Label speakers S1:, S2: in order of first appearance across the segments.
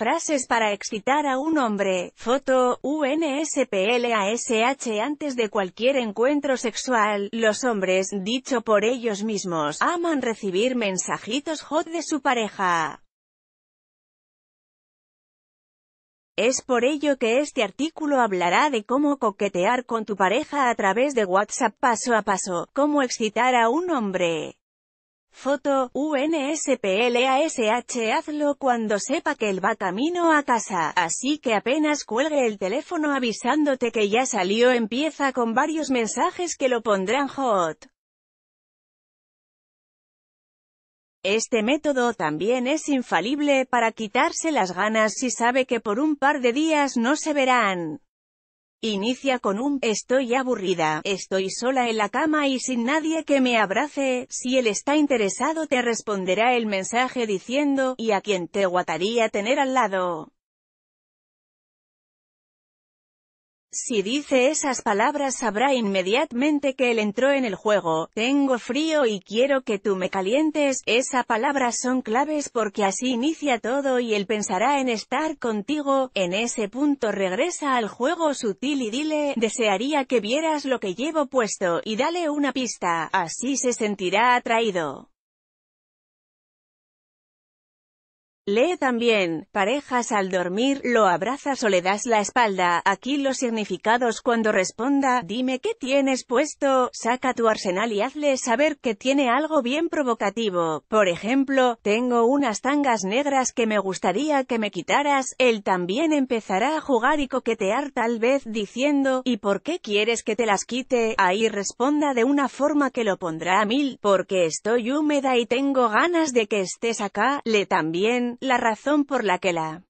S1: frases para excitar a un hombre, foto, UNSPLASH antes de cualquier encuentro sexual, los hombres, dicho por ellos mismos, aman recibir mensajitos hot de su pareja. Es por ello que este artículo hablará de cómo coquetear con tu pareja a través de WhatsApp paso a paso, cómo excitar a un hombre. Foto, UNSPLASH Hazlo cuando sepa que él va camino a casa, así que apenas cuelgue el teléfono avisándote que ya salió empieza con varios mensajes que lo pondrán hot. Este método también es infalible para quitarse las ganas si sabe que por un par de días no se verán. Inicia con un «Estoy aburrida, estoy sola en la cama y sin nadie que me abrace». Si él está interesado te responderá el mensaje diciendo «¿Y a quien te guataría tener al lado?». Si dice esas palabras sabrá inmediatamente que él entró en el juego, tengo frío y quiero que tú me calientes, esas palabras son claves porque así inicia todo y él pensará en estar contigo, en ese punto regresa al juego sutil y dile, desearía que vieras lo que llevo puesto, y dale una pista, así se sentirá atraído. Lee también, parejas al dormir, lo abrazas o le das la espalda, aquí los significados cuando responda, dime qué tienes puesto, saca tu arsenal y hazle saber que tiene algo bien provocativo, por ejemplo, tengo unas tangas negras que me gustaría que me quitaras, él también empezará a jugar y coquetear tal vez diciendo, ¿y por qué quieres que te las quite? Ahí responda de una forma que lo pondrá a mil, porque estoy húmeda y tengo ganas de que estés acá, le también, la razón por la que la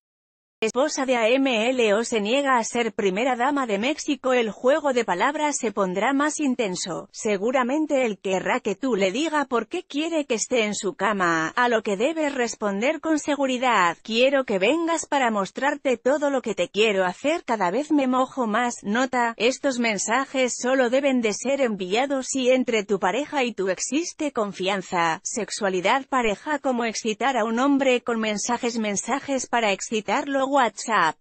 S1: esposa de AMLO se niega a ser primera dama de México el juego de palabras se pondrá más intenso, seguramente él querrá que tú le diga por qué quiere que esté en su cama, a lo que debes responder con seguridad, quiero que vengas para mostrarte todo lo que te quiero hacer cada vez me mojo más, nota, estos mensajes solo deben de ser enviados si entre tu pareja y tú existe confianza, sexualidad pareja como excitar a un hombre con mensajes mensajes para excitarlo WhatsApp.